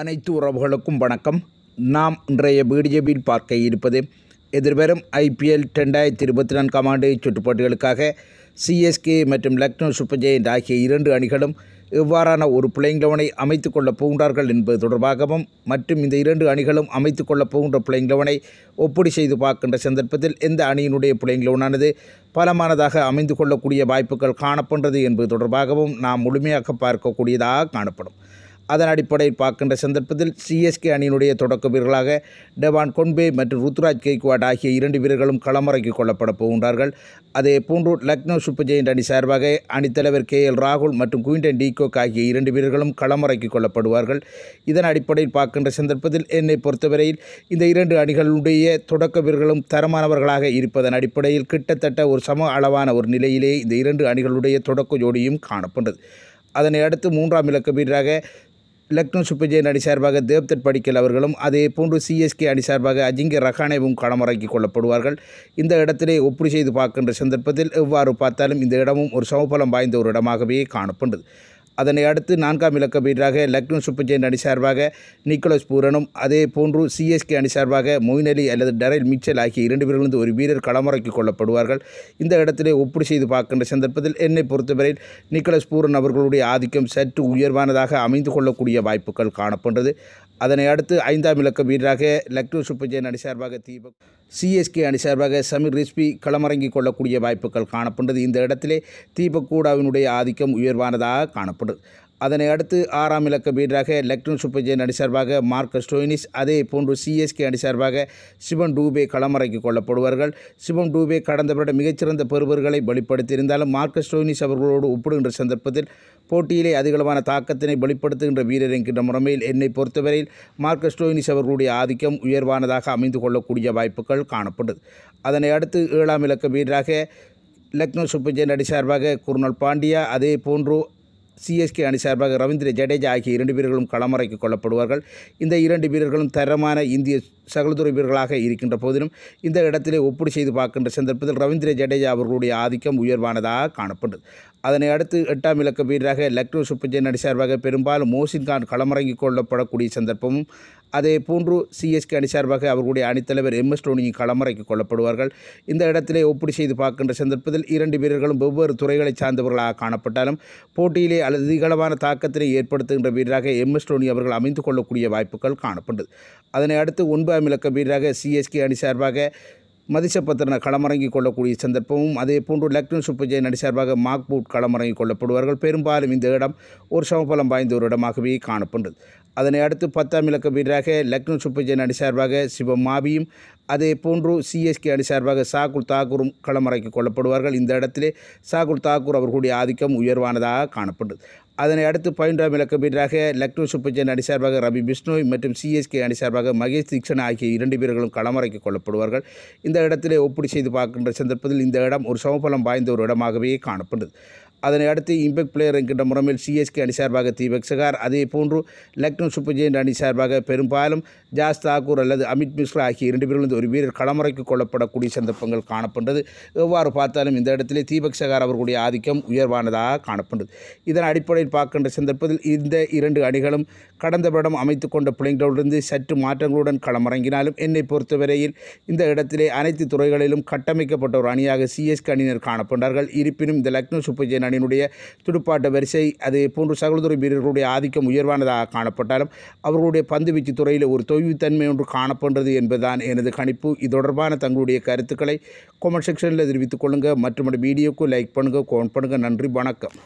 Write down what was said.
அனைத்து உறவுகளுக்கும் வணக்கம் நாம் இன்றைய பிடிஜேபியில் பார்க்க இருப்பது எதிர்வரும் ஐபிஎல் ரெண்டாயிரத்தி இருபத்தி நான்காம் ஆண்டு சுற்றுப்பாட்டுகளுக்காக சிஎஸ்கே மற்றும் லக்னோ சூப்பர் ஜெயண்ட் ஆகிய இரண்டு அணிகளும் எவ்வாறான ஒரு பிளேயிங் லெவனை அமைத்து கொள்ளப் போகின்றார்கள் என்பது தொடர்பாகவும் மற்றும் இந்த இரண்டு அணிகளும் அமைத்து கொள்ளப் போகின்ற பிளேயிங் லெவனை ஒப்படி செய்து பார்க்கின்ற சந்தர்ப்பத்தில் எந்த அணியினுடைய பிளேயிங் லெவனானது பலமானதாக அமைந்து கொள்ளக்கூடிய வாய்ப்புகள் காணப்படுறது என்பது தொடர்பாகவும் நாம் முழுமையாக பார்க்கக்கூடியதாக காணப்படும் அதன் அடிப்படையில் பார்க்கின்ற சந்தர்ப்பத்தில் சிஎஸ்கே அணியினுடைய தொடக்க வீரர்களாக டெவான் கொன்பே மற்றும் ருத்ராஜ் கெய்க்வாட் ஆகிய இரண்டு வீரர்களும் களமறக்கிக் கொள்ளப்பட போகின்றார்கள் அதே போன்று லக்னோ சூப்பர் ஜெயண்ட் அணி சார்பாக அணித்தலைவர் கே எல் ராகுல் மற்றும் குயின்டன் டீகோக் ஆகிய இரண்டு வீரர்களும் களமறக்கிக் கொள்ளப்படுவார்கள் இதன் அடிப்படையில் பார்க்கின்ற சந்தர்ப்பத்தில் என்னை பொறுத்தவரையில் இந்த இரண்டு அணிகளுடைய தொடக்க வீரர்களும் தரமானவர்களாக இருப்பதன் அடிப்படையில் கிட்டத்தட்ட ஒரு சம அளவான ஒரு நிலையிலே இந்த இரண்டு அணிகளுடைய தொடக்க ஜோடியும் காணப்பட்டது அதனை அடுத்து மூன்றாம் இலக்க வீரராக லக்னோ சுப்பு ஜெயின் அணி சார்பாக தேவ்தட் படிக்கல் அவர்களும் அதே போன்று சிஎஸ்கே அணி சார்பாக அஜிங்க ரஹானேவும் களமிறக்கி கொள்ளப்படுவார்கள் இந்த இடத்திலே ஒப்படி செய்து பார்க்கின்ற சந்தர்ப்பத்தில் எவ்வாறு பார்த்தாலும் இந்த இடமும் ஒரு சமபலம் வாய்ந்த ஒரு இடமாகவே காணப்பட்டது அதனை அடுத்து நான்காம் இலக்கம் வீரராக லக்னோ சூப்பர் ஜெயின் அணி சார்பாக நிக்கோலஸ் பூரனும் அதே போன்று சிஎஸ்கே அணி சார்பாக மொயின் அலி அல்லது டரைல் மிச்சல் ஆகிய இரண்டு பேரிலிருந்து ஒரு வீரர் களமுறைக்கு கொள்ளப்படுவார்கள் இந்த இடத்திலே ஒப்பீடு செய்து பார்க்கின்ற சந்தர்ப்பத்தில் என்னை பொறுத்தவரையில் நிக்கோலஸ் பூரன் அவர்களுடைய ஆதிக்கம் சற்று உயர்வானதாக அமைந்து கொள்ளக்கூடிய வாய்ப்புகள் காணப்படுகிறது அதனை அடுத்து ஐந்தாம் இலக்கம் வீரராக லக்னோ சூப்பர் ஜெயின் அணி சார்பாக தீபக் சிஎஸ்கே அணி சார்பாக சமீர் ரிஸ்பி களமிறங்கிக் கொள்ளக்கூடிய வாய்ப்புகள் காணப்படுது இந்த இடத்திலே தீபக் கூடாவினுடைய ஆதிக்கம் உயர்வானதாக காணப்படுது அதனை அடுத்து ஆறாம் இலக்க வீரராக லெக்டன் சுப்பஜயன் அணி சார்பாக மார்க் ஸ்டோயினிஸ் அதே போன்று சிஎஸ்கே அணி சார்பாக சிவன் டூபே களமறைக்கு கொள்ளப்படுவார்கள் சிவன் டூபே கடந்த வருட மிகச்சிறந்த பெருவர்களை வெளிப்படுத்தியிருந்தாலும் மார்க் ஸ்டோயினிஸ் அவர்களோடு ஒப்பிடுகின்ற சந்தர்ப்பத்தில் போட்டியிலே அதிகளவான தாக்கத்தினை வெளிப்படுத்துகின்ற வீரர் என்கின்ற முறைமையில் என்னை பொறுத்தவரையில் மார்க் ஸ்டோயினிஸ் அவர்களுடைய ஆதிக்கம் உயர்வானதாக அமைந்து கொள்ளக்கூடிய வாய்ப்புகள் காணப்படுது அதனை அடுத்து ஏழாம் இலக்க வீரராக லக்னோ சுப்பஜயன் அடி சார்பாக குருநல் பாண்டியா அதே போன்று சிஎஸ்கே அணி சார்பாக ரவீந்திர ஜடேஜா ஆகிய இரண்டு வீரர்களும் களமறைக்கு கொள்ளப்படுவார்கள் இந்த இரண்டு வீரர்களும் தரமான இந்திய சகலதுறை வீரர்களாக இருக்கின்ற போதிலும் இந்த இடத்திலே ஒப்பீடு செய்து பார்க்கின்ற சந்தர்ப்பத்தில் ரவீந்திர ஜடேஜா அவர்களுடைய ஆதிக்கம் உயர்வானதாக காணப்படுது அதனை அடுத்து எட்டாம் இலக்க வீரராக லக்னோ சுப்பஜன் அணி சார்பாக பெரும்பாலும் மோசின் கான் களமிறங்கிக் கொள்ளப்படக்கூடிய சந்தர்ப்பமும் அதே போன்று சிஎஸ்கே அணி சார்பாக அவர்களுடைய அணித்தலைவர் எம் எஸ் டோனியும் களமறைக்கு கொள்ளப்படுவார்கள் இந்த இடத்திலே ஒப்படி செய்து பார்க்கின்ற சந்தர்ப்பத்தில் இரண்டு வீரர்களும் வெவ்வேறு துறைகளை சார்ந்தவர்களாக காணப்பட்டாலும் போட்டியிலே அல்லது திகளவான தாக்கத்தினை ஏற்படுத்துகின்ற வீரராக எம் எஸ் டோனி அவர்கள் அமைந்து கொள்ளக்கூடிய வாய்ப்புகள் காணப்பட்டது அதனை அடுத்து ஒன்பதாம் இலக்க வீரராக சிஎஸ்கே அணி சார்பாக மதிசபத்திரனை களமிறங்கிக் கொள்ளக்கூடிய சந்தர்ப்பமும் அதே போன்று லக்னன் சுப்பஜயன் அணி சார்பாக மாக்பூட் களமிறங்கிக் கொள்ளப்படுவார்கள் பெரும்பாலும் இந்த இடம் ஒரு சமபலம் வாய்ந்த ஒரு இடமாகவே காணப்படுது அதனை அடுத்து பத்தாம் இலக்கம் வீரராக லக்னோ சூப்பர் ஜெயின் அணி சார்பாக மாவியும் அதே போன்று சிஎஸ்கே அணி சார்பாக சாகுல் தாக்கூரும் களமிறக்கி கொள்ளப்படுவார்கள் இந்த இடத்திலே சாகுல் தாக்கூர் அவர்களுடைய ஆதிக்கம் உயர்வானதாக காணப்படுது அதனை அடுத்து பதினொன்றாம் இலக்க வீரராக லக்னோ சூப்பர் ஜெயின் அணி சார்பாக ரவி பிஷ்ணோய் மற்றும் சிஎஸ்கே அணி சார்பாக மகேஷ் தீக்ஷன் ஆகிய இரண்டு பேர்களும் களமிறக்கி கொள்ளப்படுவார்கள் இந்த இடத்திலே ஒப்பீடு செய்து பார்க்கின்ற சந்தர்ப்பத்தில் இந்த இடம் ஒரு சமபலம் வாய்ந்த ஒரு இடமாகவே காணப்படுது அதனை அடுத்து இம்பெக்ட் பிளேயர் என்கின்ற முறையில் சிஎஸ்கே அணி சார்பாக தீபக் சகார் அதே போன்று லக்னோ சூப்பர் ஜெயின் அணி சார்பாக பெரும்பாலும் ஜாஸ் தாக்கூர் அல்லது அமித் மிஸ்ரா ஆகிய இரண்டு பேரிலிருந்து ஒரு வீரர் களமுறைக்கு கொள்ளப்படக்கூடிய சந்தர்ப்பங்கள் காணப்படுறது எவ்வாறு பார்த்தாலும் இந்த இடத்திலே தீபக் சகார் அவர்களுடைய ஆதிக்கம் உயர்வானதாக காணப்படுது இதன் அடிப்படையில் பார்க்கின்ற சந்தர்ப்பத்தில் இந்த இரண்டு அணிகளும் கடந்த படம் அமைத்து கொண்ட பிள்ளைங்களிலிருந்து சற்று மாற்றங்களுடன் களமிறங்கினாலும் என்னை பொறுத்தவரையில் இந்த இடத்திலே அனைத்து துறைகளிலும் கட்டமைக்கப்பட்ட ஒரு அணியாக சிஎஸ்கே அணியினர் காணப்பட்டார்கள் இருப்பினும் இந்த லக்னோ சூப்பர் ஜெயின் அணியினுடைய துடுப்பாட்ட வரிசை அது போன்று சகலதுறை வீரர்களுடைய ஆதிக்கம் உயர்வானதாக காணப்பட்டாலும் அவர்களுடைய பந்து வீச்சு துறையில் ஒரு தொய்வுத்தன்மை ஒன்று காணப்படுறது என்பதுதான் எனது கணிப்பு இது தொடர்பான தங்களுடைய கருத்துக்களை கொமெண்ட் செக்ஷனில் தெரிவித்துக் கொள்ளுங்கள் மற்றும் வீடியோக்கு லைக் பண்ணுங்கள் கோன் பண்ணுங்கள் நன்றி வணக்கம்